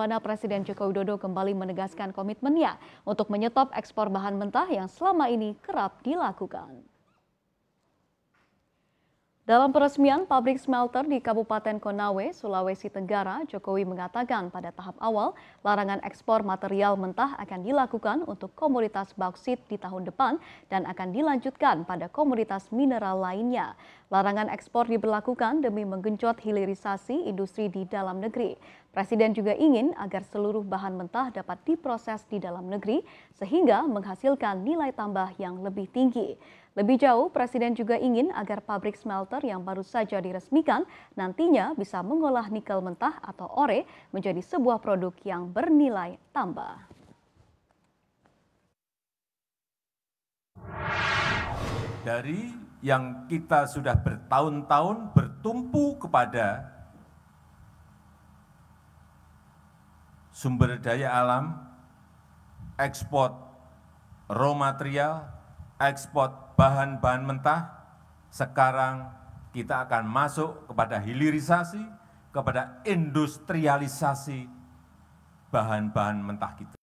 mana Presiden Joko Widodo kembali menegaskan komitmennya untuk menyetop ekspor bahan mentah yang selama ini kerap dilakukan. Dalam peresmian pabrik smelter di Kabupaten Konawe, Sulawesi Tenggara, Jokowi mengatakan pada tahap awal larangan ekspor material mentah akan dilakukan untuk komoditas bauksit di tahun depan dan akan dilanjutkan pada komoditas mineral lainnya. Larangan ekspor diberlakukan demi menggenjot hilirisasi industri di dalam negeri. Presiden juga ingin agar seluruh bahan mentah dapat diproses di dalam negeri sehingga menghasilkan nilai tambah yang lebih tinggi. Lebih jauh, Presiden juga ingin agar pabrik smelter yang baru saja diresmikan nantinya bisa mengolah nikel mentah atau ore menjadi sebuah produk yang bernilai tambah. Dari yang kita sudah bertahun-tahun bertumpu kepada sumber daya alam, ekspor raw material, ekspor bahan-bahan mentah, sekarang kita akan masuk kepada hilirisasi, kepada industrialisasi bahan-bahan mentah kita.